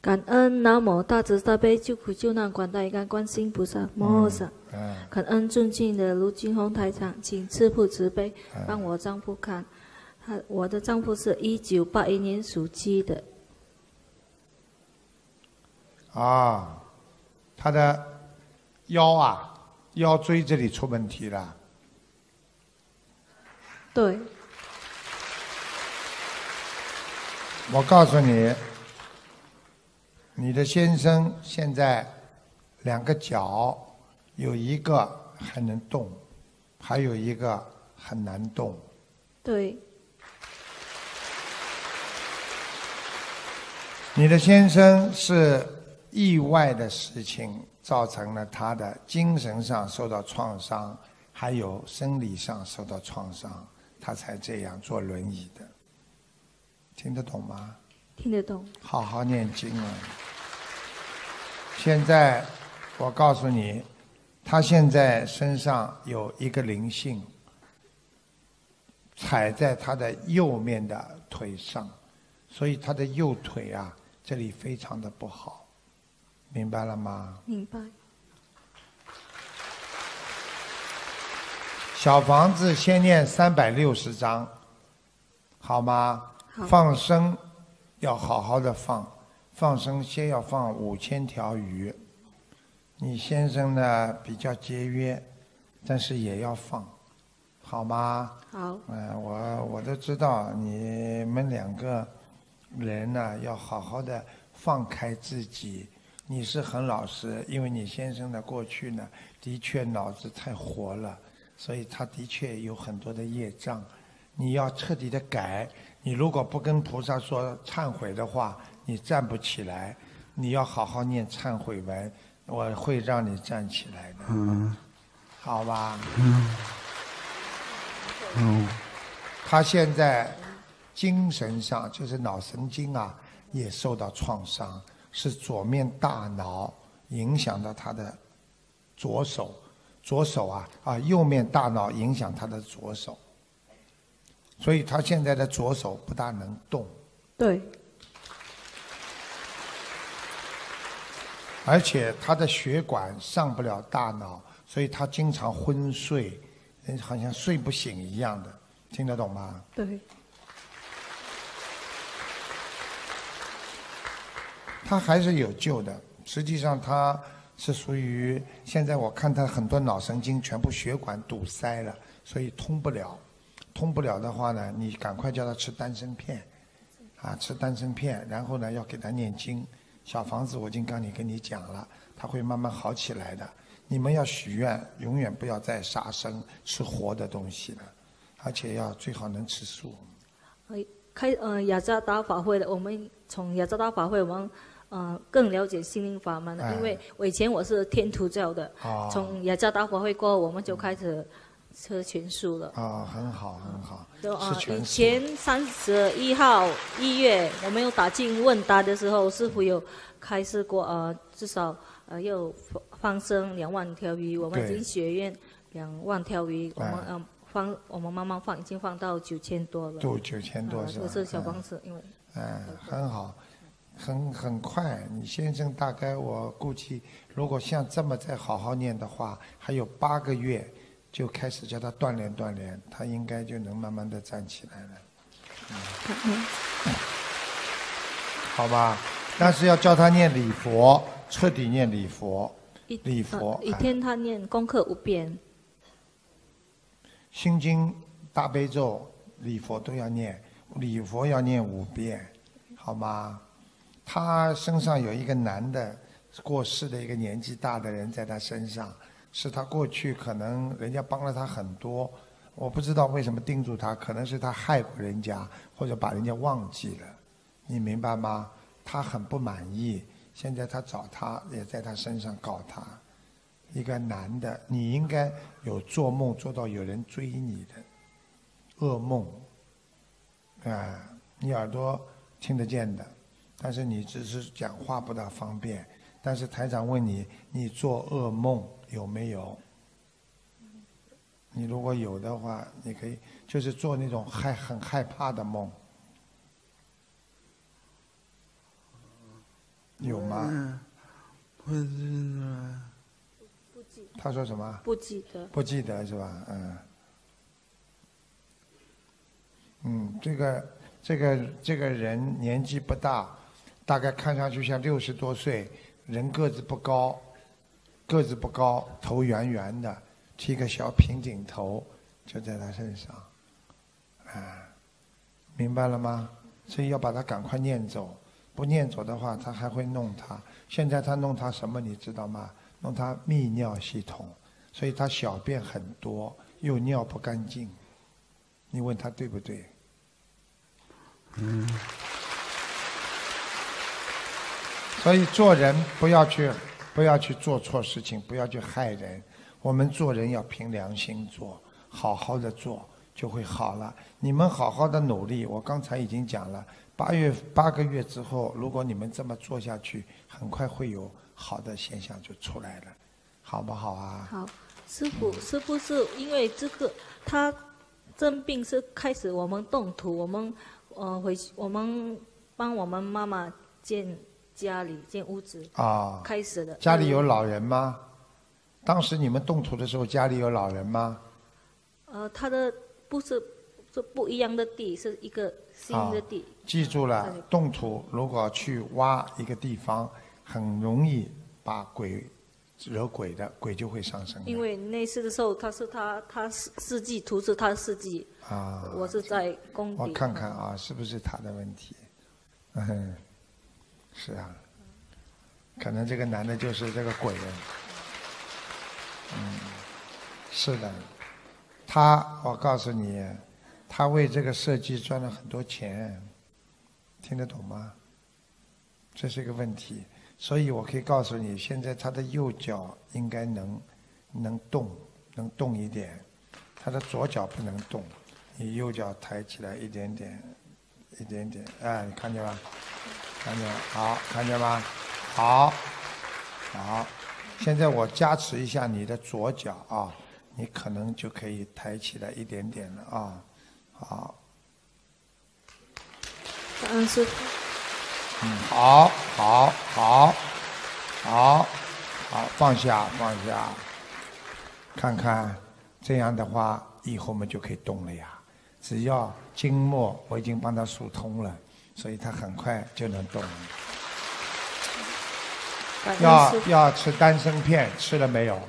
感恩南无大慈大悲救苦救难广大灵感观世音菩萨摩诃萨。感恩尊敬的卢金红台长，请慈父慈悲帮我丈夫看，他我的丈夫是一九八一年属鸡的。啊，他的腰啊，腰椎这里出问题了。对。我告诉你。你的先生现在两个脚有一个还能动，还有一个很难动。对。你的先生是意外的事情造成了他的精神上受到创伤，还有生理上受到创伤，他才这样坐轮椅的。听得懂吗？听得懂？好好念经啊！现在我告诉你，他现在身上有一个灵性踩在他的右面的腿上，所以他的右腿啊，这里非常的不好，明白了吗？明白。小房子先念三百六十章，好吗？好。放生要好好的放，放生先要放五千条鱼。你先生呢比较节约，但是也要放，好吗？好。嗯，我我都知道你们两个人呢要好好的放开自己。你是很老实，因为你先生的过去呢的确脑子太活了，所以他的确有很多的业障，你要彻底的改。你如果不跟菩萨说忏悔的话，你站不起来。你要好好念忏悔文，我会让你站起来的。嗯，好吧。嗯，嗯，他现在精神上就是脑神经啊也受到创伤，是左面大脑影响到他的左手，左手啊啊，右面大脑影响他的左手。所以他现在的左手不大能动，对。而且他的血管上不了大脑，所以他经常昏睡，好像睡不醒一样的，听得懂吗？对。他还是有救的，实际上他是属于现在我看他很多脑神经全部血管堵塞了，所以通不了。通不了的话呢，你赶快叫他吃丹参片，啊，吃丹参片，然后呢要给他念经。小房子我已经跟你跟你讲了，他会慢慢好起来的。你们要许愿，永远不要再杀生，吃活的东西了，而且要最好能吃素。哎，开嗯雅加达法会的，我们从雅加达法会，我们嗯更了解心灵法门因为以前我是天主教的，从雅加达法会过后，我们就开始。车全输了啊，很好很好。就啊，以前三十一号一月，我们有打进问答的时候，师傅有开始过呃，至少呃又放生两万条鱼。我们已经学院两万条鱼，我们嗯放我们慢慢放，已经放到九千多了。都九千多是吧？这是小房子，因为嗯很好，很很快。你先生大概我估计，如果像这么再好好念的话，还有八个月。就开始叫他锻炼锻炼，他应该就能慢慢的站起来了。嗯，好吧，但是要教他念礼佛，彻底念礼佛。礼佛一天他念功课五遍，心经、大悲咒、礼佛都要念，礼佛要念五遍，好吗？他身上有一个男的过世的一个年纪大的人在他身上。是他过去可能人家帮了他很多，我不知道为什么叮嘱他，可能是他害过人家，或者把人家忘记了，你明白吗？他很不满意，现在他找他也在他身上告他。一个男的，你应该有做梦做到有人追你的噩梦，啊，你耳朵听得见的，但是你只是讲话不大方便。但是台长问你，你做噩梦？有没有？你如果有的话，你可以就是做那种害很害怕的梦，有吗？不记得。他说什么？不记得。不记得是吧？嗯。嗯，这个这个这个人年纪不大，大概看上去像六十多岁，人个子不高。个子不高，头圆圆的，剃个小平顶头，就在他身上，啊，明白了吗？所以要把他赶快念走，不念走的话，他还会弄他。现在他弄他什么，你知道吗？弄他泌尿系统，所以他小便很多，又尿不干净。你问他对不对？嗯。所以做人不要去。不要去做错事情，不要去害人。我们做人要凭良心做，好好的做就会好了。你们好好的努力，我刚才已经讲了。八月八个月之后，如果你们这么做下去，很快会有好的现象就出来了，好不好啊？好，师傅，师傅是因为这个，他生病是开始我们动土，我们呃回去，我们帮我们妈妈建。家里建屋子啊，开始的家里有老人吗？当时你们动土的时候家里有老人吗？呃，他的不是，是不一样的地，是一个新的地。记住了，动土如果去挖一个地方，很容易把鬼惹鬼的，鬼就会上升。因为那次的时候他是他他设计图纸，他设计啊，我是在工地。我看看啊，是不是他的问题？嗯。是啊，可能这个男的就是这个鬼人。嗯，是的，他，我告诉你，他为这个设计赚了很多钱，听得懂吗？这是一个问题，所以我可以告诉你，现在他的右脚应该能，能动，能动一点，他的左脚不能动。你右脚抬起来一点点，一点点，哎，你看见吗？看见，好看见吗？好，好，现在我加持一下你的左脚啊，你可能就可以抬起来一点点了啊。好，嗯，是。嗯，好，好，好，好，好，放下，放下。看看，这样的话以后我们就可以动了呀。只要经络我已经帮它疏通了。所以他很快就能动了。要要吃丹参片，吃了没有？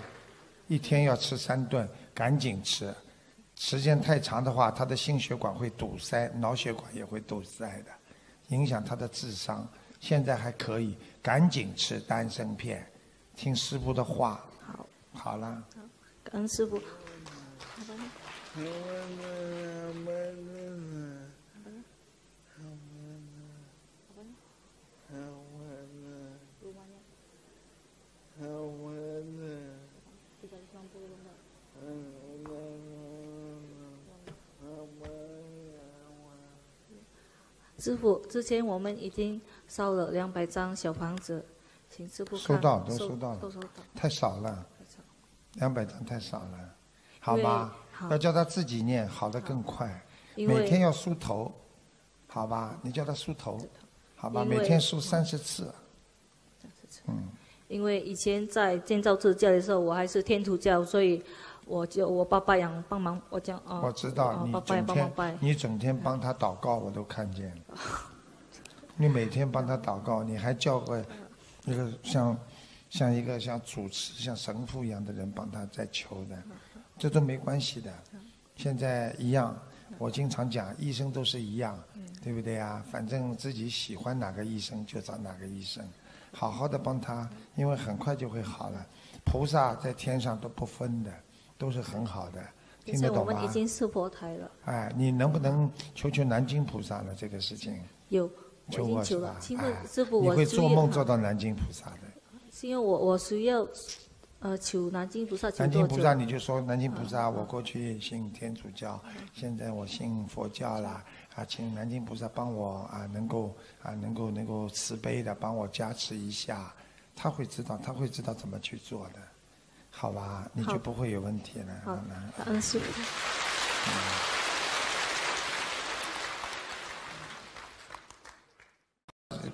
一天要吃三顿，赶紧吃。时间太长的话，他的心血管会堵塞，脑血管也会堵塞的，影响他的智商。现在还可以，赶紧吃丹参片，听师傅的话。好，好了。感恩师傅。嗯嗯嗯。师傅，之前我们已经烧了两百张小房子，请师傅收到，都收到了。太少了，两百张太少了，好吧？要叫他自己念，好的更快。每天要梳头，好吧？你叫他梳头，好吧？每天梳三十次。三十次。嗯。因为以前在建造之教的时候，我还是天主教，所以我就我爸爸养帮忙，我讲哦，我知道你整天你整天帮他祷告，我都看见了。你每天帮他祷告，你还叫个那个像像一个像主持像神父一样的人帮他在求的，这都没关系的。现在一样，我经常讲，医生都是一样，对不对啊？反正自己喜欢哪个医生就找哪个医生。好好的帮他，因为很快就会好了。菩萨在天上都不分的，都是很好的，听得懂吗？已经是佛台了。哎，你能不能求求南京菩萨呢？这个事情有，我已经求了。请问师我你会做梦做到南京菩萨的？是因为我我需要，呃，求南京菩萨。南京菩萨，你就说南京菩萨，我过去信天主教，现在我信佛教啦。啊，请南京菩萨帮我啊，能够啊，能够能够慈悲的帮我加持一下，他会知道，他会知道怎么去做的，好吧？你就不会有问题了。好，感恩师父。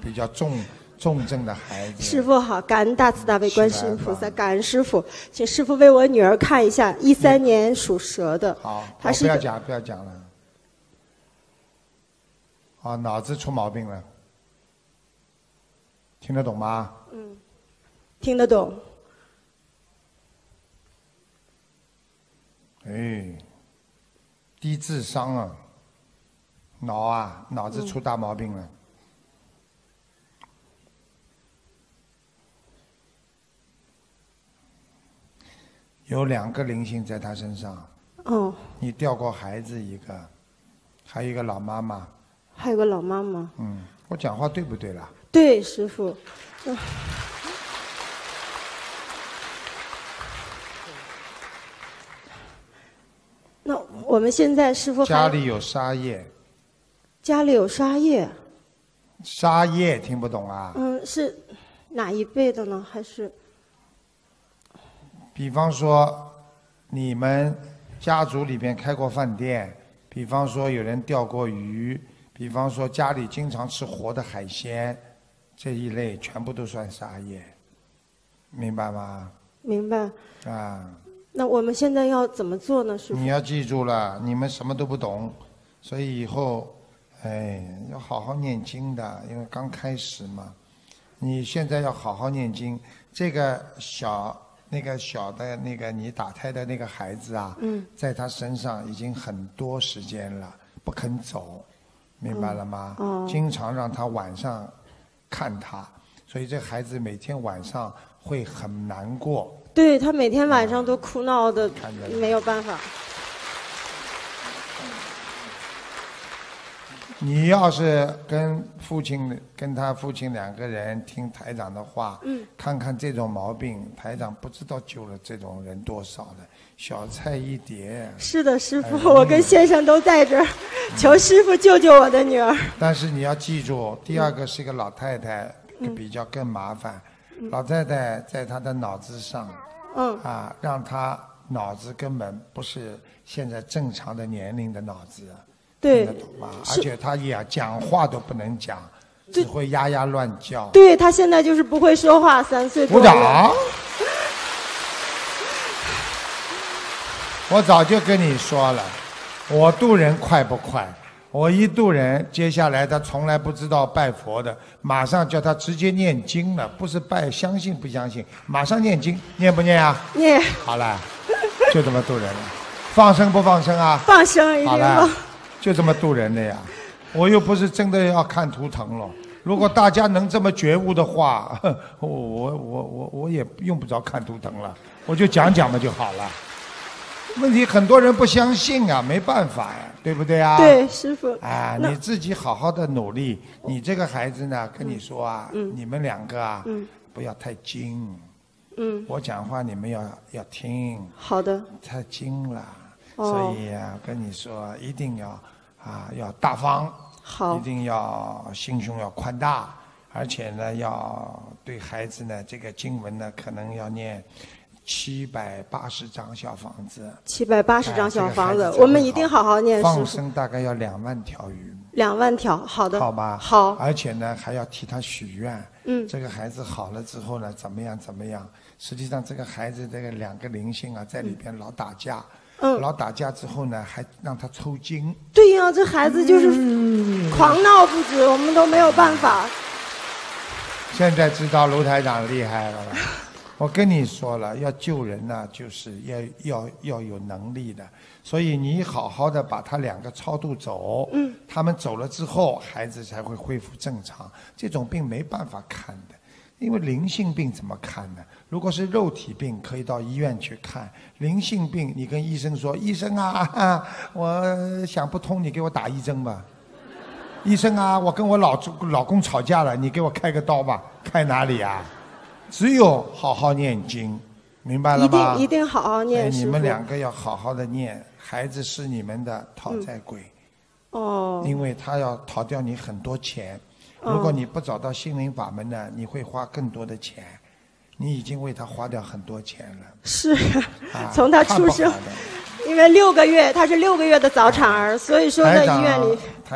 比较重重症的孩子。师傅好，感恩大慈大悲观世音菩萨，感恩师傅，请师傅为我女儿看一下，一三年属蛇的。好，不要讲，不要讲了。啊，脑子出毛病了，听得懂吗？嗯，听得懂。哎，低智商啊，脑啊，脑子出大毛病了。有两个灵性在他身上。哦。你掉过孩子一个，还有一个老妈妈。还有个老妈妈。嗯，我讲话对不对啦？对，师傅。那我们现在师傅。家里有沙叶。家里有沙叶。沙叶听不懂啊。嗯，是哪一辈的呢？还是？比方说，你们家族里边开过饭店，比方说有人钓过鱼。比方说家里经常吃活的海鲜，这一类全部都算杀业，明白吗？明白。啊，那我们现在要怎么做呢？师傅？你要记住了，你们什么都不懂，所以以后，哎，要好好念经的，因为刚开始嘛。你现在要好好念经，这个小那个小的那个你打胎的那个孩子啊，在他身上已经很多时间了，不肯走。明白了吗？经常让他晚上看他，所以这孩子每天晚上会很难过。对他每天晚上都哭闹的，没有办法。你要是跟父亲跟他父亲两个人听台长的话，看看这种毛病，台长不知道救了这种人多少了。小菜一碟。是的，师傅，我跟先生都在这儿，求师傅救救我的女儿。但是你要记住，第二个是一个老太太，比较更麻烦。老太太在她的脑子上，嗯，啊，让她脑子根本不是现在正常的年龄的脑子，听得懂而且她也讲话都不能讲，只会呀呀乱叫。对她现在就是不会说话，三岁鼓掌。我早就跟你说了，我渡人快不快？我一渡人，接下来他从来不知道拜佛的，马上叫他直接念经了，不是拜，相信不相信？马上念经，念不念啊？念。好了，就这么渡人，放生不放生啊？放生。好了，就这么渡人的呀。我又不是真的要看图腾了。如果大家能这么觉悟的话，我我我我我也用不着看图腾了，我就讲讲嘛就好了。问题很多人不相信啊，没办法呀，对不对啊？对，师傅。啊，你自己好好的努力。你这个孩子呢，跟你说啊，你们两个啊，不要太精。嗯。我讲话你们要要听。好的。太精了，所以啊，跟你说一定要啊要大方。好。一定要心胸要宽大，而且呢要对孩子呢这个经文呢可能要念。七百八十张小房子，七百八十张小房子，我们一定好好念。放生大概要两万条鱼，两万条，好的，好吧，好。而且呢，还要替他许愿。嗯，这个孩子好了之后呢，怎么样？怎么样？实际上，这个孩子这个两个灵性啊，在里边老打架，嗯，老打架之后呢，还让他抽筋。对呀，这孩子就是狂闹不止，我们都没有办法。现在知道卢台长厉害了吧？我跟你说了，要救人呢，就是要要要有能力的。所以你好好的把他两个超度走。嗯。他们走了之后，孩子才会恢复正常。这种病没办法看的，因为灵性病怎么看呢？如果是肉体病，可以到医院去看。灵性病，你跟医生说：“医生啊，我想不通，你给我打一针吧。”医生啊，我跟我老老公吵架了，你给我开个刀吧？开哪里呀？只有好好念经，明白了吧？一定一定好好念。你们两个要好好的念，孩子是你们的讨债鬼，哦，因为他要讨掉你很多钱。如果你不找到心灵法门呢，你会花更多的钱，你已经为他花掉很多钱了。是，从他出生。因为六个月，他是六个月的早产儿，所以说在医院里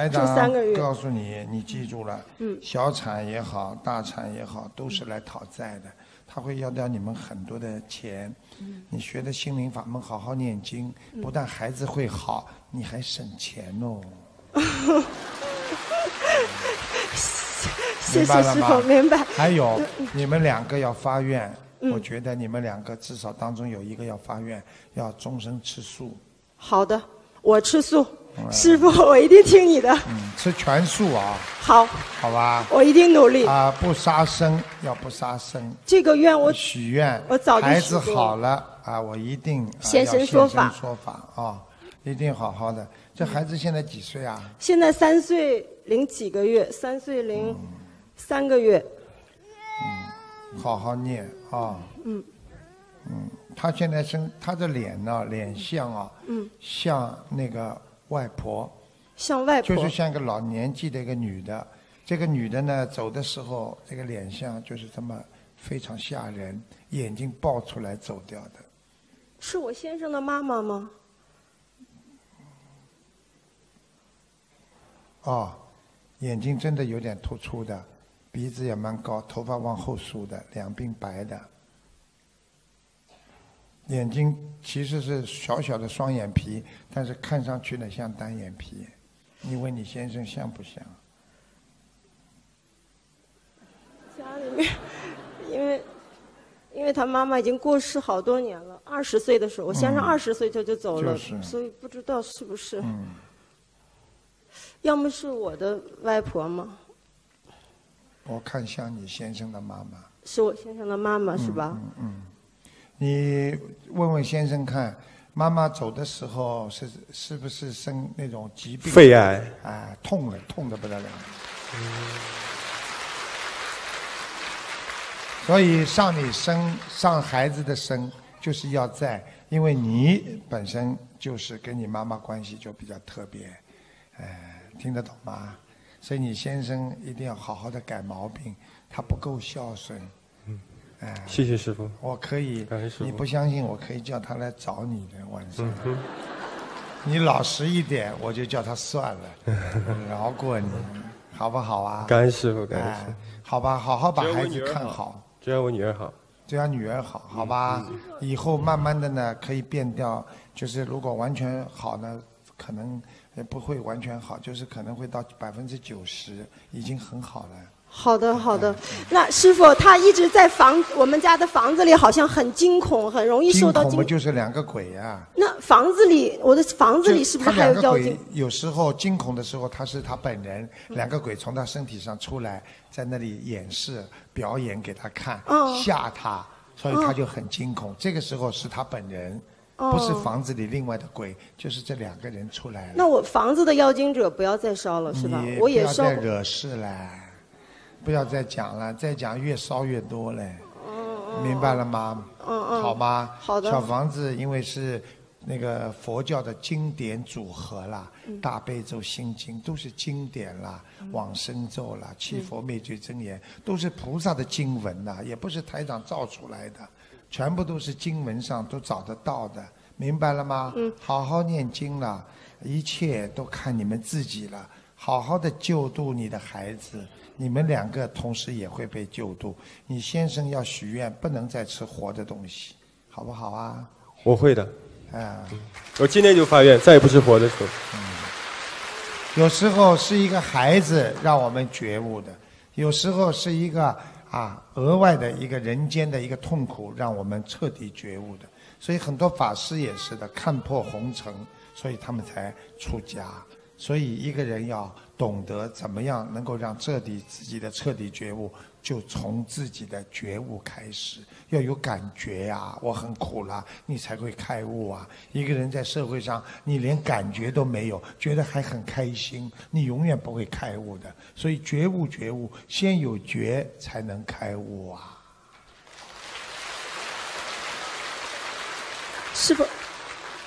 住三个月。告诉你，你记住了，嗯，小产也好，大产也好，都是来讨债的，他会要掉你们很多的钱。嗯，你学的心灵法门，好好念经，不但孩子会好，你还省钱哦。谢谢师傅，明白。还有，你们两个要发愿。我觉得你们两个至少当中有一个要发愿，要终身吃素。好的，我吃素，师傅，我一定听你的，吃全素啊。好，好吧，我一定努力啊！不杀生，要不杀生。这个愿我许愿，我早孩子好了啊，我一定现身说法说法啊，一定好好的。这孩子现在几岁啊？现在三岁零几个月？三岁零三个月。好好念啊！嗯，嗯，他现在是他的脸呢，脸相啊，嗯，像那个外婆，像外婆，就是像一个老年纪的一个女的。这个女的呢，走的时候，这个脸相就是这么非常吓人，眼睛爆出来走掉的。是我先生的妈妈吗？啊，眼睛真的有点突出的。鼻子也蛮高，头发往后梳的，两鬓白的，眼睛其实是小小的双眼皮，但是看上去呢像单眼皮。你问你先生像不像？家里面，因为，因为他妈妈已经过世好多年了。二十岁的时候，我先生二十岁他就走了，所以不知道是不是。要么是我的外婆吗？我看像你先生的妈妈，是我先生的妈妈是吧？嗯嗯，你问问先生看，妈妈走的时候是是不是生那种疾病？肺癌啊，痛了，痛的不得了。所以上你生上孩子的生，就是要在，因为你本身就是跟你妈妈关系就比较特别，哎，听得懂吗？所以你先生一定要好好的改毛病，他不够孝顺。嗯，哎，谢谢师傅。我可以，你不相信，我可以叫他来找你的晚上。你老实一点，我就叫他算了，饶过你，好不好啊？感恩师傅，感恩师傅。好吧，好好把孩子看好。只要我女儿好。只要女儿好，好吧，以后慢慢的呢，可以变掉。就是如果完全好呢，可能。也不会完全好，就是可能会到百分之九十，已经很好了。好的，好的。那师傅他一直在房，我们家的房子里好像很惊恐，很容易受到惊恐。就是两个鬼呀？那房子里，我的房子里是不是还有？妖精？有时候惊恐的时候，他是他本人，两个鬼从他身体上出来，在那里演示表演给他看，吓他，所以他就很惊恐。这个时候是他本人。不是房子里另外的鬼，就是这两个人出来了。那我房子的妖精者不要再烧了，是吧？不要再惹事了，不要再讲了，再讲越烧越多嘞。明白了吗？嗯嗯，好吗？好的。小房子因为是那个佛教的经典组合啦，大悲咒、心经都是经典啦，往生咒啦、七佛灭罪真言都是菩萨的经文呐，也不是台长造出来的。全部都是经文上都找得到的，明白了吗？嗯。好好念经了，一切都看你们自己了。好好的救度你的孩子，你们两个同时也会被救度。你先生要许愿，不能再吃活的东西，好不好啊？我会的。嗯。我今天就发愿，再也不吃活的嗯。有时候是一个孩子让我们觉悟的，有时候是一个。啊，额外的一个人间的一个痛苦，让我们彻底觉悟的。所以很多法师也是的，看破红尘，所以他们才出家。所以一个人要。懂得怎么样能够让彻底自己的彻底觉悟，就从自己的觉悟开始，要有感觉呀，我很苦了，你才会开悟啊。一个人在社会上，你连感觉都没有，觉得还很开心，你永远不会开悟的。所以觉悟，觉悟，先有觉才能开悟啊。师傅。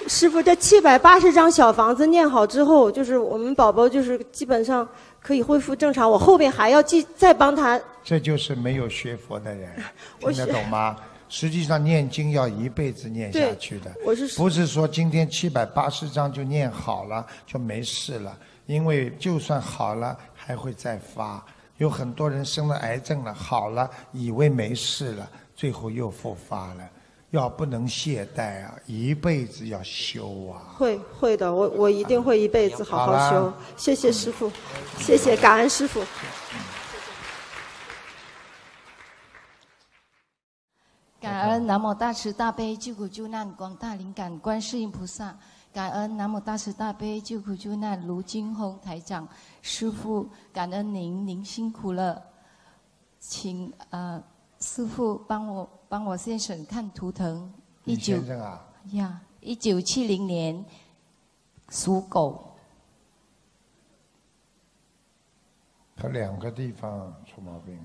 师傅，这七百八十张小房子念好之后，就是我们宝宝，就是基本上可以恢复正常。我后边还要继再帮他。这就是没有学佛的人 听得懂吗？实际上，念经要一辈子念下去的，不是说今天七百八十张就念好了就没事了。因为就算好了，还会再发。有很多人生了癌症了，好了以为没事了，最后又复发了。要不能懈怠啊！一辈子要修啊！会会的，我我一定会一辈子好好修。谢谢师傅，谢谢感恩师傅。感恩南无大慈大悲救苦救难广大灵感观世音菩萨。感恩南无大慈大悲救苦救难卢金红台长师傅。感恩您，您辛苦了，请呃。师傅，帮我帮我先生看图腾。李先生啊。呀，一九七零年，属狗。他两个地方出毛病。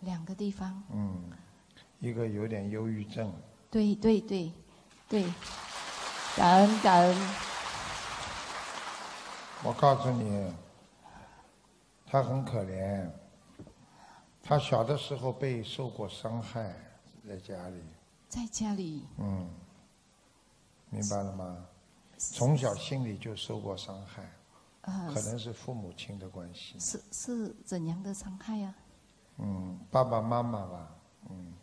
两个地方。嗯，一个有点忧郁症。对对对，对，感恩感恩。我告诉你，他很可怜。他小的时候被受过伤害，在家里。在家里。嗯。明白了吗？从小心里就受过伤害。啊。可能是父母亲的关系。是是怎样的伤害呀？嗯，爸爸妈妈吧，嗯，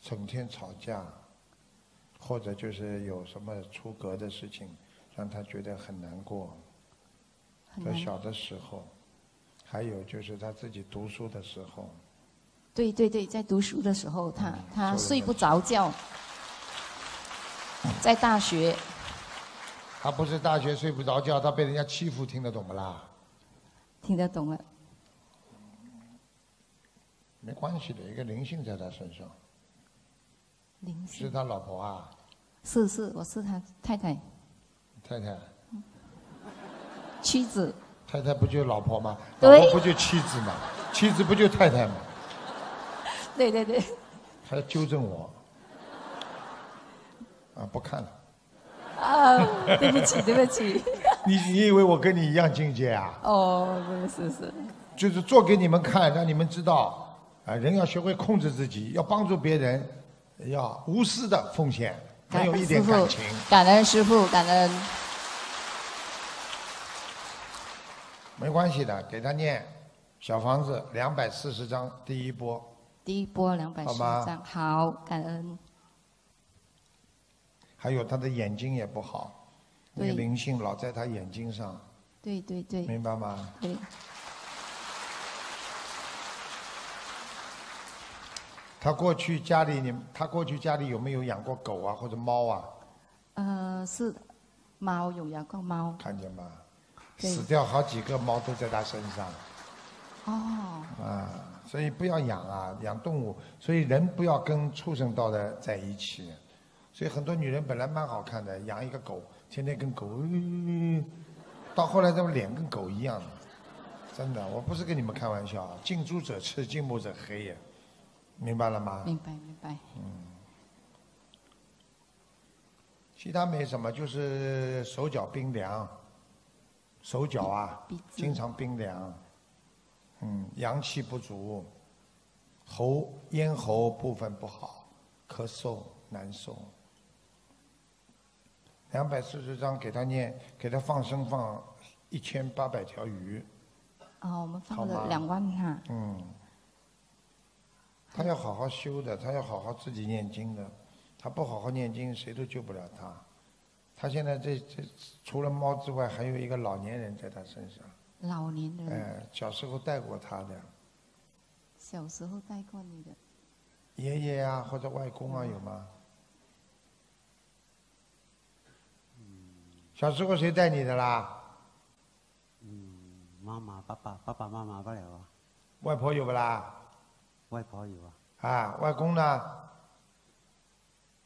整天吵架，或者就是有什么出格的事情，让他觉得很难过。在小的时候，还有就是他自己读书的时候。对对对，在读书的时候，他他睡不着觉，在大学。他不是大学睡不着觉，他被人家欺负，听得懂不啦？听得懂了。没关系的，一个灵性在他身上。灵性。是他老婆啊。是是，我是他太太。太太。妻子。太太不就老婆吗？老婆不就妻子吗？妻子不就太太吗？对对对，还要纠正我，啊不看了。啊，对不起对不起。你你以为我跟你一样境界啊？哦，是是。就是做给你们看，让你们知道，啊人要学会控制自己，要帮助别人，要无私的奉献，没有一点感情。感恩师傅。感恩师傅，感恩。没关系的，给他念《小房子》两百四十章第一波。第一波两百升一好感恩。还有他的眼睛也不好，那个灵性老在他眼睛上。对对对。明白吗？对。他过去家里你，他过去家里有没有养过狗啊或者猫啊？呃，是的，猫，有养过猫。看见吗？死掉好几个猫都在他身上。哦。啊。所以不要养啊，养动物。所以人不要跟畜生到的在一起。所以很多女人本来蛮好看的，养一个狗，天天跟狗，到后来这脸跟狗一样真的，我不是跟你们开玩笑近朱者赤，近墨者黑呀，明白了吗？明白明白。嗯，其他没什么，就是手脚冰凉，手脚啊，经常冰凉。嗯，阳气不足，喉咽喉部分不好，咳嗽难受。两百四十张给他念，给他放生放一千八百条鱼。啊，我们放了两万条。嗯，他要好好修的，他要好好自己念经的，他不好好念经，谁都救不了他。他现在这这除了猫之外，还有一个老年人在他身上。老年人。哎，小时候带过他的。小时候带过你的。爷爷啊，或者外公啊，有吗？小时候谁带你的啦？嗯，妈妈、爸爸、爸爸妈妈不了啊。外婆有不啦？外婆有啊。啊，外公呢？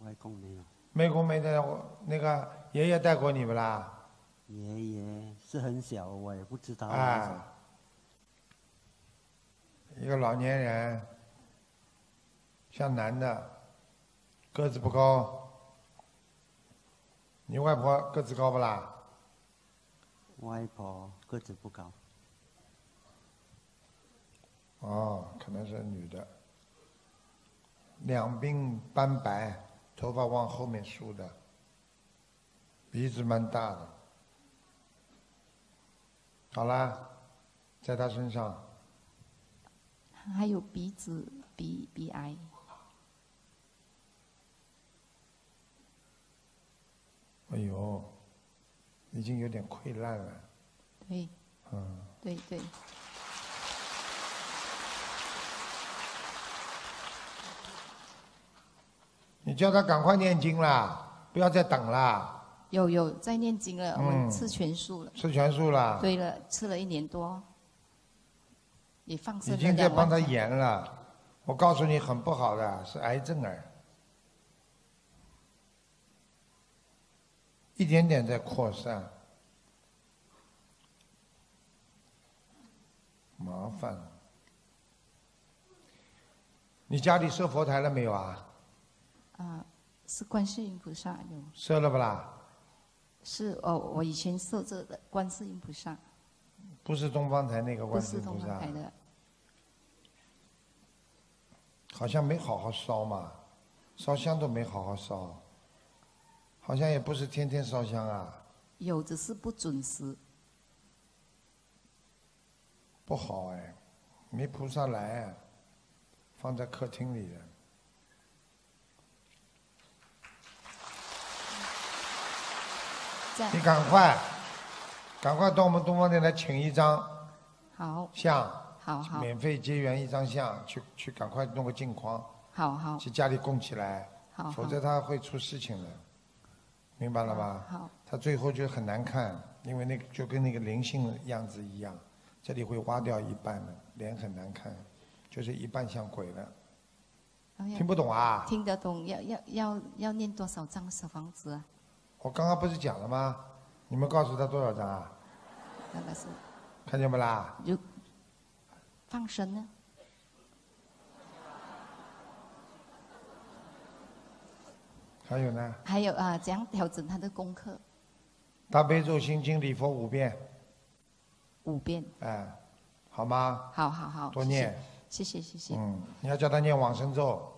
外公没有。外公没带我。那个爷爷带过你不啦？爷爷。是很小，我也不知道。啊，一个老年人，像男的，个子不高。你外婆个子高不啦？外婆个子不高。哦，可能是女的，两鬓斑白，头发往后面梳的，鼻子蛮大的。好啦，在他身上。还有鼻子鼻鼻癌。哎呦，已经有点溃烂了。对。嗯。对对。你叫他赶快念经啦，不要再等啦。有有在念经了，我吃全素了，吃全素了，对了，吃了一年多，也放生了。已经在帮他延了，我告诉你很不好的是癌症儿，一点点在扩散，麻烦。你家里设佛台了没有啊？啊，是观世音菩萨有设了不啦？是哦，我以前设置的观世音菩萨，不是东方台那个，观世东方台的，好像没好好烧嘛，烧香都没好好烧，好像也不是天天烧香啊，有只是不准时，不好哎，没菩萨来，放在客厅里。你赶快，赶快到我们东方店来，请一张好像，好，免费结缘一张像，去去赶快弄个镜框，好好，去家里供起来，好好，否则他会出事情的，明白了吧？好，他最后就很难看，因为那就跟那个灵性样子一样，这里会挖掉一半的，脸很难看，就是一半像鬼的。听不懂啊？听得懂，要要要要念多少张小房子？我刚刚不是讲了吗？你们告诉他多少张啊？三百四，看见没啦？就放生呢？还有呢？还有啊，怎样调整他的功课？大悲咒、心经、礼佛五遍，五遍。哎，好吗？好好好，多念。谢谢谢谢。嗯，你要叫他念往生咒，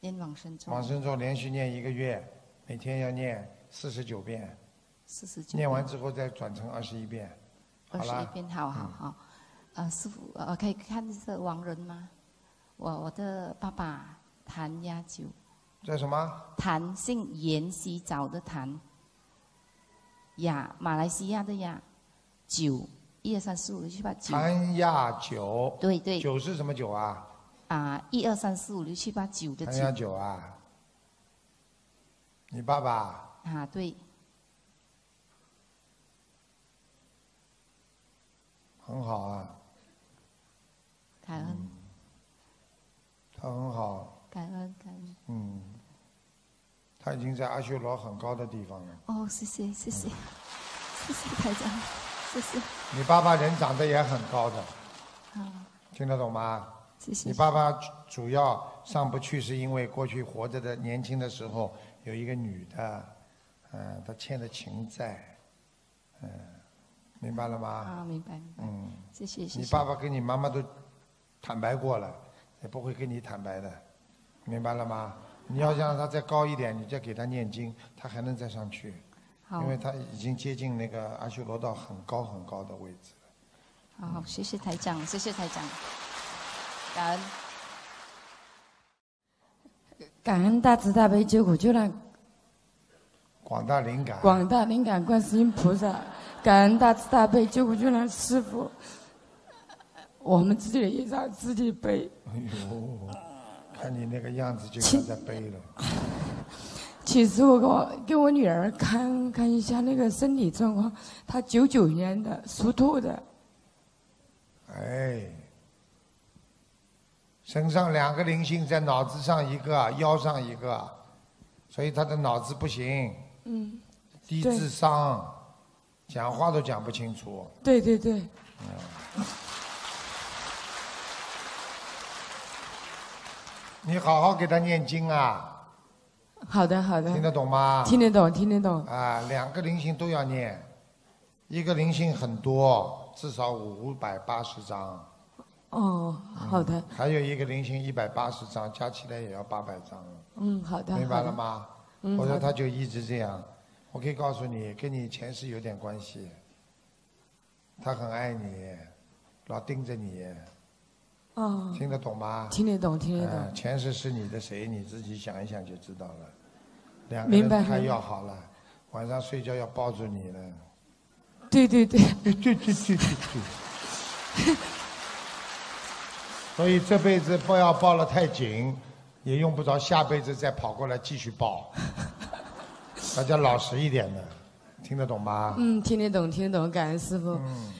念往生咒。往生咒连续念一个月，每天要念。四十九遍，念完之后再转成二十一遍，二十一遍好好好？啊，师傅，呃，可以看是亡人吗？我我的爸爸谭亚九，叫什么？谭姓延洗澡的谭，亚马来西亚的亚，九一二三四五六七八九。谭亚九，对对，九是什么酒啊？啊，一二三四五六七八九的。谭亚九啊，你爸爸。啊，对，很好啊。感恩，他很好。感恩，感恩。嗯，他已经在阿修罗很高的地方了。哦，谢谢，谢谢，谢谢大家，谢谢。你爸爸人长得也很高的，听得懂吗？谢谢。你爸爸主要上不去，是因为过去活着的年轻的时候有一个女的。嗯，他欠的情债，嗯，明白了吗？啊，明白明白。嗯，谢谢谢谢。你爸爸跟你妈妈都坦白过了，也不会跟你坦白的，明白了吗？你要让他再高一点，你再给他念经，他还能再上去，因为他已经接近那个阿修罗道很高很高的位置了。好，谢谢台长，谢谢台长，感恩，感恩大慈大悲救苦救难。广大灵感，广大灵感，观世音菩萨，感恩大慈大悲救苦救难师傅。我们自己的衣裳自己背。哎呦，看你那个样子，就像在背了。其实我给我女儿看看一下那个身体状况，她九九年的属兔的。哎，身上两个灵性在脑子上一个，腰上一个，所以她的脑子不行。嗯，低智商，讲话都讲不清楚。对对对。嗯。你好好给他念经啊。好的好的。听得懂吗？听得懂，听得懂。啊，两个灵性都要念，一个灵性很多，至少五百八十张。哦，好的。还有一个灵性一百八十张，加起来也要八百张。嗯，好的。明白了吗？我说他就一直这样，我可以告诉你，跟你前世有点关系。他很爱你，老盯着你，哦。听得懂吗？听得懂，听得懂。前世是你的谁？你自己想一想就知道了。两个人还要好了，晚上睡觉要抱住你了。对对对。对对对对对。所以这辈子不要抱得太紧。也用不着下辈子再跑过来继续报，大家老实一点的，听得懂吗？嗯，听得懂，听得懂，感恩师傅。嗯，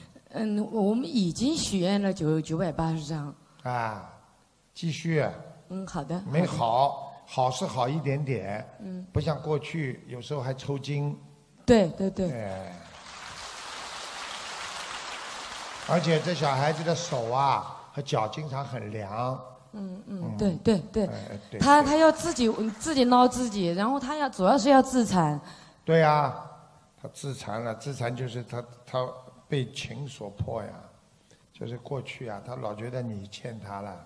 嗯，我们已经许愿了九九百八十张。啊，继续。嗯，好的。没好，好是好一点点。嗯。不像过去，有时候还抽筋。对对对。而且这小孩子的手啊和脚经常很凉。嗯嗯，对对对，他他要自己自己捞自己，然后他要主要是要自残。对呀，他自残了，自残就是他他被情所迫呀，就是过去啊，他老觉得你欠他了。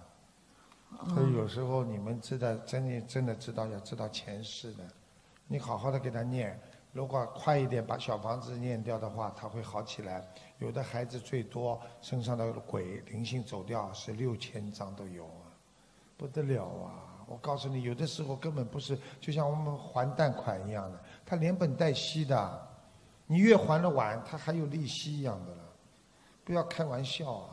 以有时候你们知道，真的真的知道要知道前世的，你好好的给他念，如果快一点把小房子念掉的话，他会好起来。有的孩子最多身上的鬼灵性走掉是六千张都有。不得了啊！我告诉你，有的时候根本不是，就像我们还贷款一样的，他连本带息的，你越还的晚，他还有利息一样的了。不要开玩笑啊！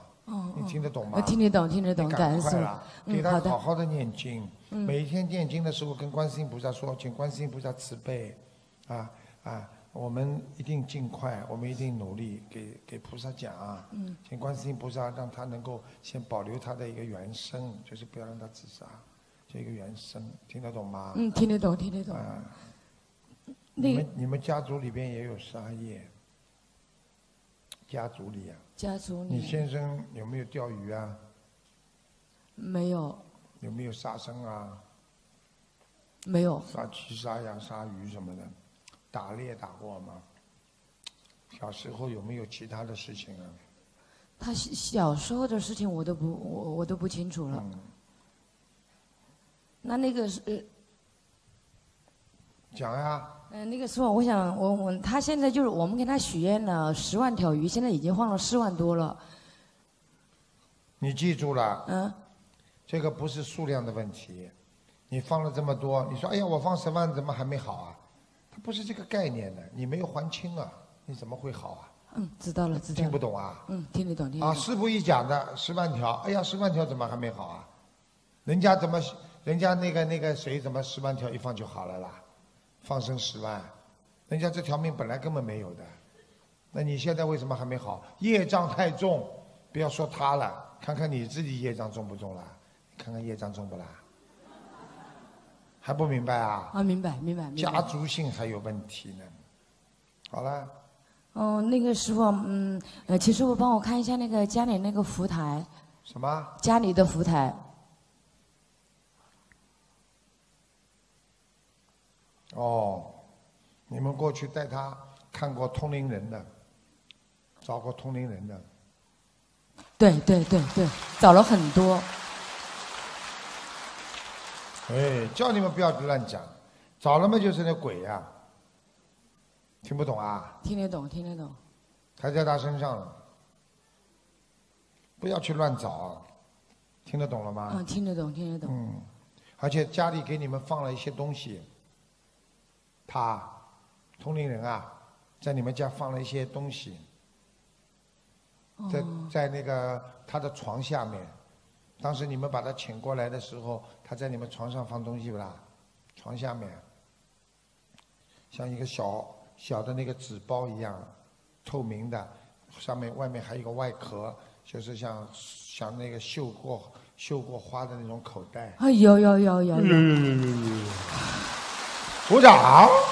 你听得懂吗？听得懂，听得懂。感赶快了，给他好好的念经，每天念经的时候跟观世音菩萨说，请观世音菩萨慈悲，啊啊。我们一定尽快，我们一定努力给给菩萨讲啊，请观世音菩萨，让他能够先保留他的一个原生，就是不要让他自杀，这个原生听得懂吗？嗯，听得懂，听得懂。你们你们家族里边也有杀业？家族里啊。家族里。你先生有没有钓鱼啊？没有。有没有杀生啊？没有。杀鸡、杀羊、杀鱼什么的。打猎打过吗？小时候有没有其他的事情啊？他小时候的事情我都不我我都不清楚了。那那个是……讲呀。嗯，那个时候我想我我他，现在就是我们给他许愿了十万条鱼，现在已经放了四万多了。你记住了。嗯。这个不是数量的问题，你放了这么多，你说哎呀，我放十万怎么还没好啊？不是这个概念的，你没有还清啊，你怎么会好啊？嗯，知道了，知道。听不懂啊？嗯，听得懂。听啊，师傅一讲的十万条，哎呀，十万条怎么还没好啊？人家怎么，人家那个那个谁怎么十万条一放就好了啦？放生十万，人家这条命本来根本没有的，那你现在为什么还没好？业障太重，不要说他了，看看你自己业障重不重了？看看业障重不啦？还不明白啊？啊，明白，明白，明白。家族性还有问题呢。好了。哦，那个师傅，嗯，呃，其师傅帮我看一下那个家里那个福台。什么？家里的福台。哦，你们过去带他看过通灵人的，找过通灵人的。对对对对，找了很多。哎，叫你们不要乱讲，找了嘛就是那鬼呀，听不懂啊？听得懂，听得懂。还在他身上，不要去乱找，听得懂了吗？啊，听得懂，听得懂。嗯，而且家里给你们放了一些东西，他同龄人啊，在你们家放了一些东西，在在那个他的床下面，当时你们把他请过来的时候。在你们床上放东西不啦？床下面，像一个小小的那个纸包一样，透明的，上面外面还有一个外壳，就是像像那个绣过绣过花的那种口袋。啊，有有有有有。有有有有鼓掌。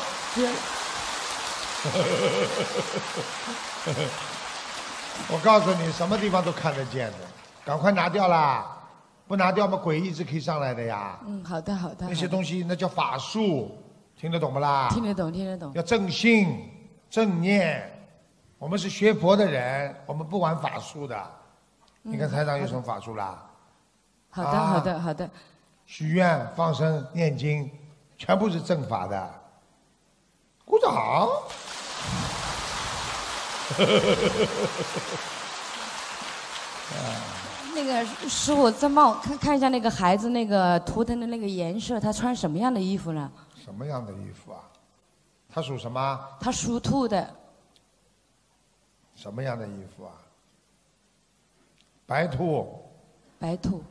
我告诉你，什么地方都看得见的，赶快拿掉啦。不拿掉嘛，鬼一直可以上来的呀。嗯，好的好的。那些东西那叫法术，听得懂不啦？听得懂，听得懂。要正心正念，我们是学佛的人，我们不玩法术的。你看台长有什么法术啦？好的好的好的。许愿放生念经，全部是正法的。鼓掌。嗯。那个师傅，再帮我看看一下那个孩子那个图腾的那个颜色，他穿什么样的衣服呢？什么样的衣服啊？他属什么？他属兔的。什么样的衣服啊？白兔。白兔。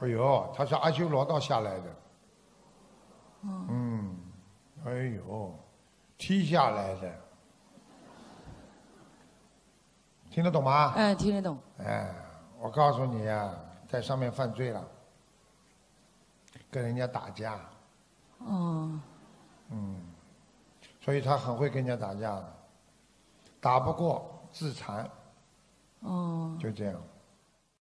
哎呦，他是阿修罗道下来的。嗯。哎呦，踢下来的，听得懂吗？嗯，听得懂。哎。我告诉你呀，在上面犯罪了，跟人家打架。哦。嗯。所以他很会跟人家打架的，打不过自残。哦。就这样。